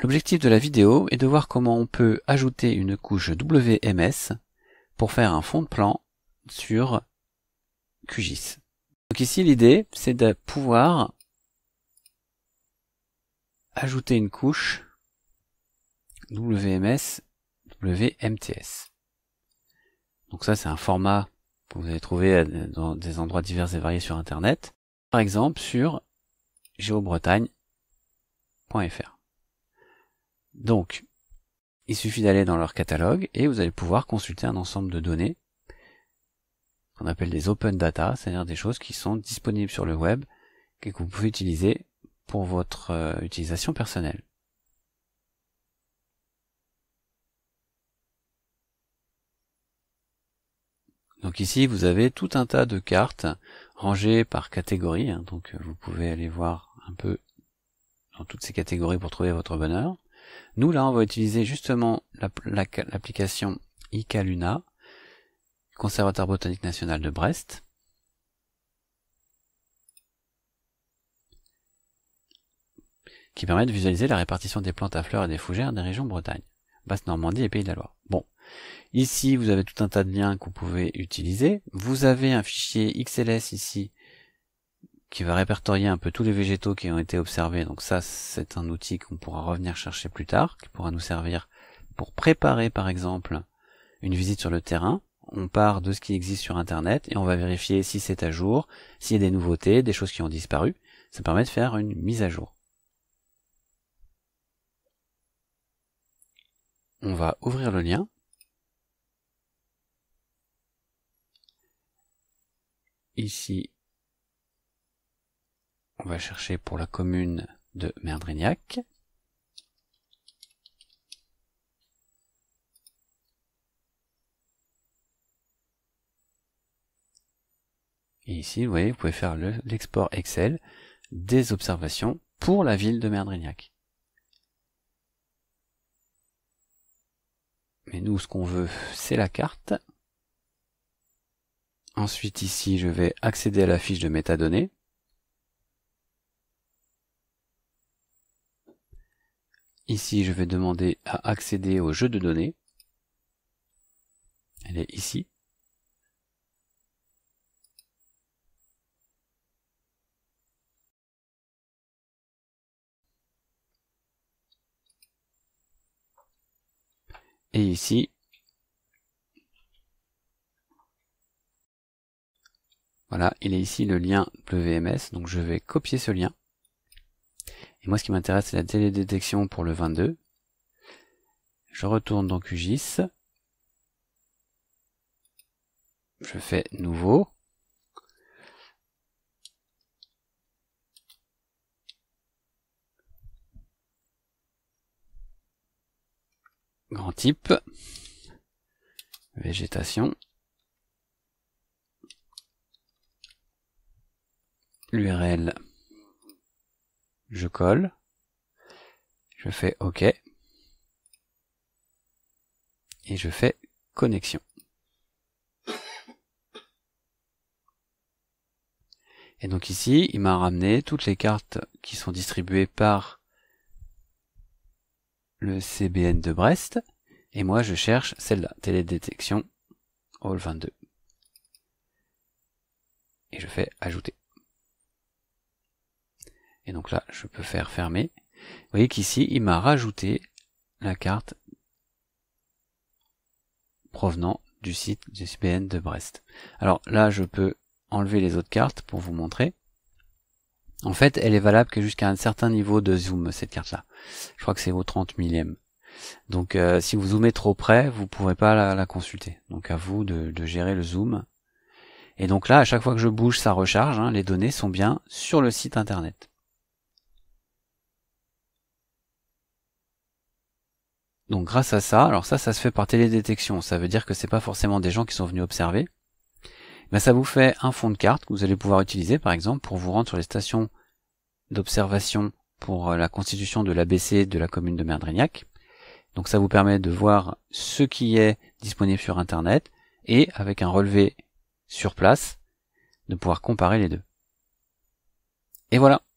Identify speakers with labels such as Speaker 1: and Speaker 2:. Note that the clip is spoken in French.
Speaker 1: L'objectif de la vidéo est de voir comment on peut ajouter une couche WMS pour faire un fond de plan sur QGIS. Donc ici l'idée c'est de pouvoir ajouter une couche WMS, WMTS. Donc ça c'est un format que vous allez trouver dans des endroits divers et variés sur internet. Par exemple sur geobretagne.fr. Donc, il suffit d'aller dans leur catalogue et vous allez pouvoir consulter un ensemble de données qu'on appelle des open data, c'est-à-dire des choses qui sont disponibles sur le web et que vous pouvez utiliser pour votre euh, utilisation personnelle. Donc ici, vous avez tout un tas de cartes rangées par catégorie. Hein. donc euh, vous pouvez aller voir un peu dans toutes ces catégories pour trouver votre bonheur. Nous, là, on va utiliser justement l'application ICALUNA, Conservatoire botanique national de Brest. qui permet de visualiser la répartition des plantes à fleurs et des fougères des régions Bretagne, Basse-Normandie et Pays de la Loire. Bon. Ici, vous avez tout un tas de liens que vous pouvez utiliser. Vous avez un fichier XLS ici qui va répertorier un peu tous les végétaux qui ont été observés. Donc ça, c'est un outil qu'on pourra revenir chercher plus tard, qui pourra nous servir pour préparer, par exemple, une visite sur le terrain. On part de ce qui existe sur Internet et on va vérifier si c'est à jour, s'il y a des nouveautés, des choses qui ont disparu. Ça permet de faire une mise à jour. On va ouvrir le lien. Ici, on va chercher pour la commune de Merdrignac. Et ici, vous voyez, vous pouvez faire l'export Excel des observations pour la ville de Merdrignac. Mais nous, ce qu'on veut, c'est la carte. Ensuite, ici, je vais accéder à la fiche de métadonnées. Ici, je vais demander à accéder au jeu de données. Elle est ici. Et ici, voilà, il est ici le lien WMS, donc je vais copier ce lien. Et moi, ce qui m'intéresse, c'est la télédétection pour le 22. Je retourne dans QGIS. Je fais nouveau. Grand type. Végétation. L'URL je colle, je fais OK, et je fais connexion. Et donc ici, il m'a ramené toutes les cartes qui sont distribuées par le CBN de Brest, et moi je cherche celle-là, télédétection Hall 22. Et je fais ajouter. Et donc là, je peux faire fermer. Vous voyez qu'ici, il m'a rajouté la carte provenant du site du CBN de Brest. Alors là, je peux enlever les autres cartes pour vous montrer. En fait, elle est valable que jusqu'à un certain niveau de zoom, cette carte-là. Je crois que c'est au 30 millième. Donc euh, si vous zoomez trop près, vous ne pourrez pas la, consulter. Donc à vous de, gérer le zoom. Et donc là, à chaque fois que je bouge, ça recharge. Hein. les données sont bien sur le site internet. Donc grâce à ça, alors ça, ça se fait par télédétection, ça veut dire que c'est pas forcément des gens qui sont venus observer, mais ça vous fait un fond de carte que vous allez pouvoir utiliser par exemple pour vous rendre sur les stations d'observation pour euh, la constitution de l'ABC de la commune de Merdrignac. Donc ça vous permet de voir ce qui est disponible sur internet et avec un relevé sur place de pouvoir comparer les deux. Et voilà